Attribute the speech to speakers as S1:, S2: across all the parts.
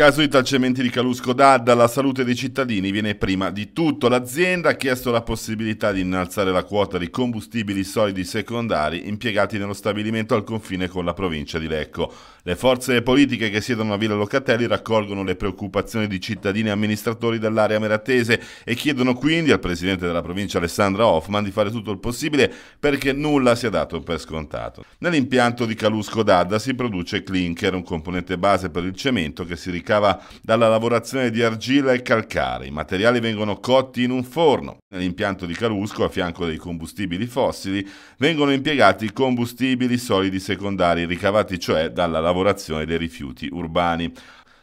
S1: Caso di talcementi di Calusco Dadda, la salute dei cittadini viene prima di tutto. L'azienda ha chiesto la possibilità di innalzare la quota di combustibili solidi secondari impiegati nello stabilimento al confine con la provincia di Lecco. Le forze politiche che siedono a Villa Locatelli raccolgono le preoccupazioni di cittadini e amministratori dell'area meratese e chiedono quindi al presidente della provincia Alessandra Hoffman di fare tutto il possibile perché nulla sia dato per scontato. Nell'impianto di Calusco Dadda si produce clinker, un componente base per il cemento che si ricava scava dalla lavorazione di argilla e calcare. I materiali vengono cotti in un forno. Nell'impianto di Calusco, a fianco dei combustibili fossili, vengono impiegati combustibili solidi secondari, ricavati cioè dalla lavorazione dei rifiuti urbani.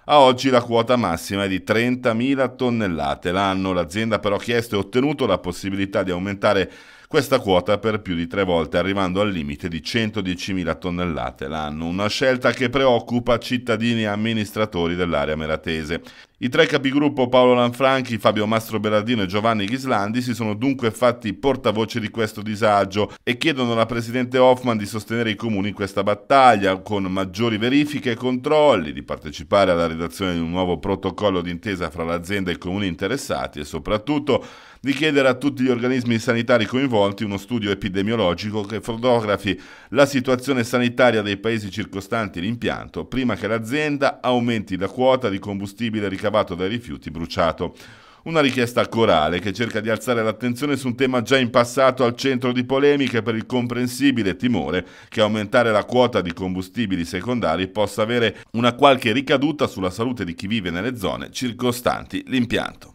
S1: A oggi la quota massima è di 30.000 tonnellate l'anno. L'azienda però ha chiesto e ottenuto la possibilità di aumentare questa quota per più di tre volte, arrivando al limite di 110.000 tonnellate l'anno, una scelta che preoccupa cittadini e amministratori dell'area meratese. I tre capigruppo Paolo Lanfranchi, Fabio Mastro Berardino e Giovanni Ghislandi si sono dunque fatti portavoce di questo disagio e chiedono alla Presidente Hoffman di sostenere i comuni in questa battaglia con maggiori verifiche e controlli, di partecipare alla redazione di un nuovo protocollo d'intesa fra l'azienda e i comuni interessati e soprattutto di chiedere a tutti gli organismi sanitari coinvolti svolti uno studio epidemiologico che fotografi la situazione sanitaria dei paesi circostanti l'impianto prima che l'azienda aumenti la quota di combustibile ricavato dai rifiuti bruciato. Una richiesta corale che cerca di alzare l'attenzione su un tema già in passato al centro di polemiche per il comprensibile timore che aumentare la quota di combustibili secondari possa avere una qualche ricaduta sulla salute di chi vive nelle zone circostanti l'impianto.